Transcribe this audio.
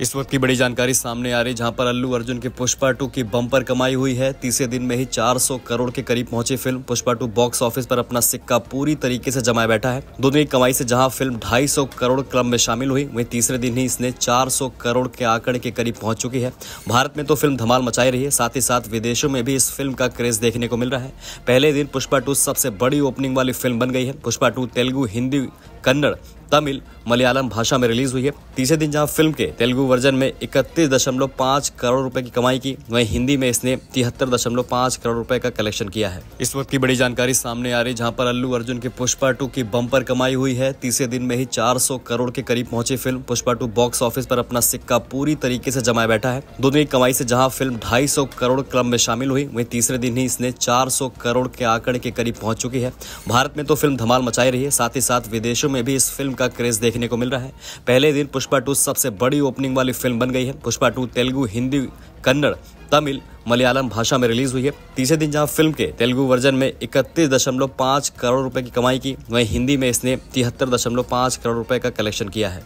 इस वक्त की बड़ी जानकारी सामने आ रही जहां पर अल्लू अर्जुन की पुष्पा टू की बम्पर कमाई हुई है तीसरे दिन में ही 400 करोड़ के करीब पहुंची film Pushpa two box office पर अपना सिक्का पूरी तरीके से जमाए बैठा है दोनों की कमाई से जहां फिल्म 250 करोड़ क्लब में शामिल हुई वहीं तीसरे दिन ही इसने चार करोड़ के आंकड़े के करीब पहुंच चुकी है भारत में तो फिल्म धमाल मचाई रही है साथ ही साथ विदेशों में भी इस फिल्म का क्रेज देखने को मिल रहा है पहले दिन पुष्पा टू सबसे बड़ी ओपनिंग वाली फिल्म बन गई है पुष्पा टू तेलुगु हिंदी कन्नड़ तमिल मलयालम भाषा में रिलीज हुई है तीसरे दिन जहां फिल्म के तेलुगु वर्जन में इकतीस दशमलव पाँच करोड़ रुपए की कमाई की वहीं हिंदी में इसने तिहत्तर दशमलव पाँच करोड़ रुपए का कलेक्शन किया है इस वक्त की बड़ी जानकारी सामने आ रही जहां पर अल्लू अर्जुन की पुष्पा टू की बम्पर कमाई हुई है तीसरे दिन में ही 400 करोड़ के करीब पहुंची film Pushpa two box office पर अपना सिक्का पूरी तरीके से जमाए बैठा है दो दिन की कमाई से जहाँ फिल्म ढाई करोड़ क्लब में शामिल हुई वही तीसरे दिन ही इसने चार करोड़ के आंकड़े के करीब पहुंच चुकी है भारत में तो फिल्म धमाल मचाई रही है साथ ही साथ विदेशों में भी इस फिल्म का क्रेज देखने को मिल रहा है पहले दिन पुष्पा टू सबसे बड़ी ओपनिंग वाली फिल्म बन गई है पुष्पा टू तेलुगु हिंदी कन्नड़ तमिल मलयालम भाषा में रिलीज हुई है तीसरे दिन जहां फिल्म के तेलुगु वर्जन में इकतीस दशमलव पाँच करोड़ रुपए की कमाई की वहीं हिंदी में इसने तिहत्तर दशमलव पाँच करोड़ रुपए का कलेक्शन किया है